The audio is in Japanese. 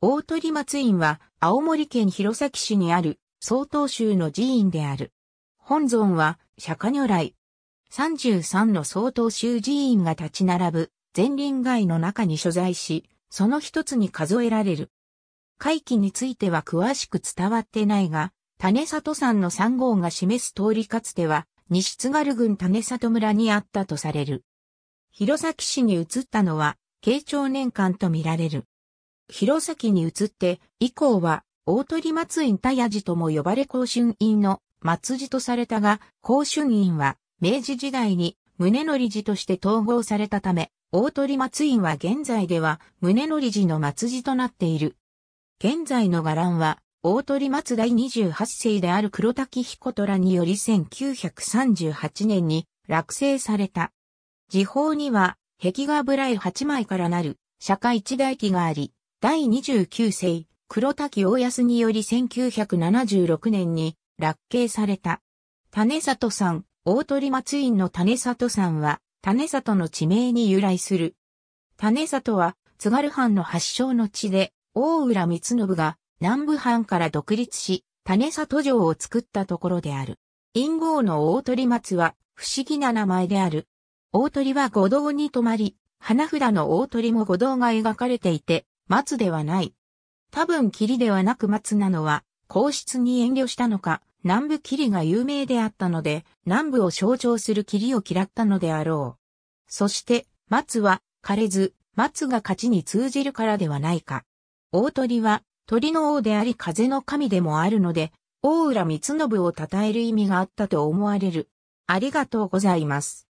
大鳥松院は青森県弘前市にある曹洞宗の寺院である。本尊は釈迦如来。33の曹洞宗寺院が立ち並ぶ前輪街の中に所在し、その一つに数えられる。回帰については詳しく伝わってないが、種里山の3号が示す通りかつては西津軽郡種里村にあったとされる。弘前市に移ったのは慶長年間とみられる。弘前に移って、以降は、大鳥松院田屋寺とも呼ばれ甲春院の松寺とされたが、甲春院は、明治時代に、宗則寺として統合されたため、大鳥松院は現在では、宗則寺の松寺となっている。現在の伽藍は、大鳥松第28世である黒滝彦虎により1938年に落成された。時報には、壁画ブライ8枚からなる、社会一大記があり、第29世、黒滝大安により1976年に落慶された。種里さん、大鳥松院の種里さんは、種里の地名に由来する。種里は、津軽藩の発祥の地で、大浦光信が南部藩から独立し、種里城を作ったところである。陰号の大鳥松は、不思議な名前である。大鳥は五道に泊まり、花札の大鳥も五道が描かれていて、松ではない。多分霧ではなく松なのは、皇室に遠慮したのか、南部霧が有名であったので、南部を象徴する霧を嫌ったのであろう。そして、松は枯れず、松が勝ちに通じるからではないか。大鳥は、鳥の王であり風の神でもあるので、大浦光信を称える意味があったと思われる。ありがとうございます。